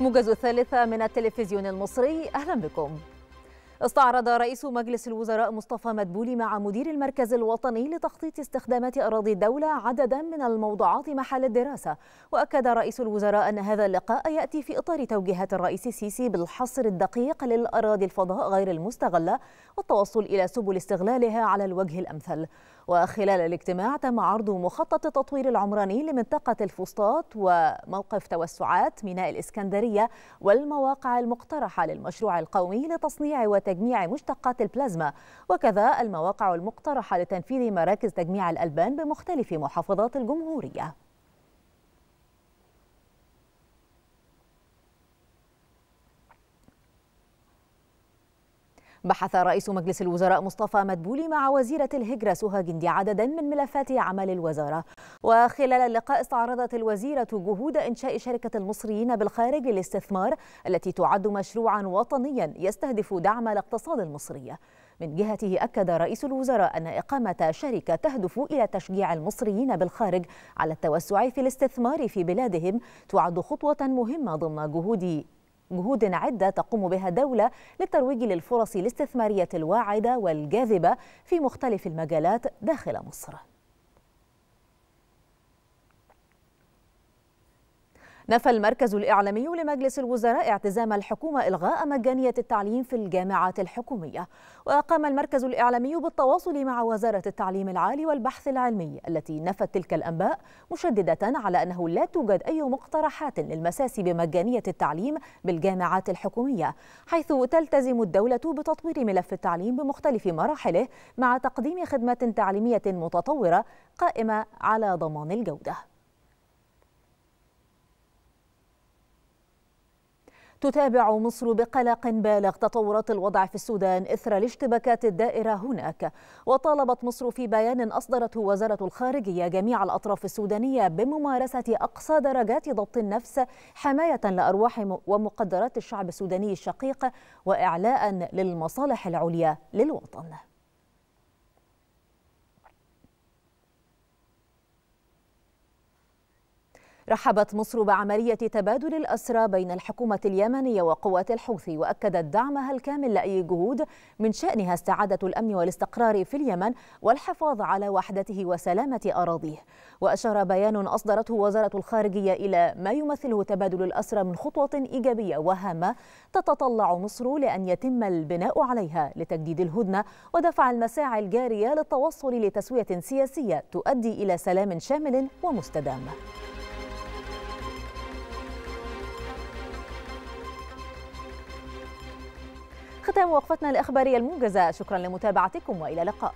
موجز الثالثة من التلفزيون المصري أهلا بكم استعرض رئيس مجلس الوزراء مصطفى مدبولي مع مدير المركز الوطني لتخطيط استخدامات أراضي الدولة عددا من الموضوعات محل الدراسة وأكد رئيس الوزراء أن هذا اللقاء يأتي في إطار توجيهات الرئيس السيسي بالحصر الدقيق للأراضي الفضاء غير المستغلة والتوصل إلى سبل استغلالها على الوجه الأمثل وخلال الاجتماع تم عرض مخطط التطوير العمراني لمنطقة الفسطاط وموقف توسعات ميناء الإسكندرية والمواقع المقترحة للمشروع القومي لتصنيع وتنمية تجميع مشتقات البلازما وكذا المواقع المقترحة لتنفيذ مراكز تجميع الألبان بمختلف محافظات الجمهورية بحث رئيس مجلس الوزراء مصطفى مدبولي مع وزيرة الهجرة سهى جندي عددا من ملفات عمل الوزارة وخلال اللقاء استعرضت الوزيرة جهود إنشاء شركة المصريين بالخارج للاستثمار التي تعد مشروعا وطنيا يستهدف دعم الاقتصاد المصري من جهته أكد رئيس الوزراء أن إقامة شركة تهدف إلى تشجيع المصريين بالخارج على التوسع في الاستثمار في بلادهم تعد خطوة مهمة ضمن جهود جهود عدة تقوم بها دولة للترويج للفرص الاستثمارية الواعدة والجاذبة في مختلف المجالات داخل مصر نفى المركز الإعلامي لمجلس الوزراء اعتزام الحكومة إلغاء مجانية التعليم في الجامعات الحكومية وقام المركز الإعلامي بالتواصل مع وزارة التعليم العالي والبحث العلمي التي نفت تلك الأنباء مشددة على أنه لا توجد أي مقترحات للمساس بمجانية التعليم بالجامعات الحكومية حيث تلتزم الدولة بتطوير ملف التعليم بمختلف مراحله مع تقديم خدمة تعليمية متطورة قائمة على ضمان الجودة تتابع مصر بقلق بالغ تطورات الوضع في السودان إثر الاشتباكات الدائرة هناك وطالبت مصر في بيان أصدرته وزارة الخارجية جميع الأطراف السودانية بممارسة أقصى درجات ضبط النفس حماية لأرواح ومقدرات الشعب السوداني الشقيق وإعلاء للمصالح العليا للوطن رحبت مصر بعملية تبادل الأسرى بين الحكومة اليمنية وقوات الحوثي وأكدت دعمها الكامل لأي جهود من شأنها استعادة الأمن والاستقرار في اليمن والحفاظ على وحدته وسلامة أراضيه وأشار بيان أصدرته وزارة الخارجية إلى ما يمثله تبادل الأسرى من خطوة إيجابية وهامة تتطلع مصر لأن يتم البناء عليها لتجديد الهدنة ودفع المساعي الجارية للتوصل لتسوية سياسية تؤدي إلى سلام شامل ومستدام ختام وقفتنا الإخبارية الموجزة شكرا لمتابعتكم وإلى اللقاء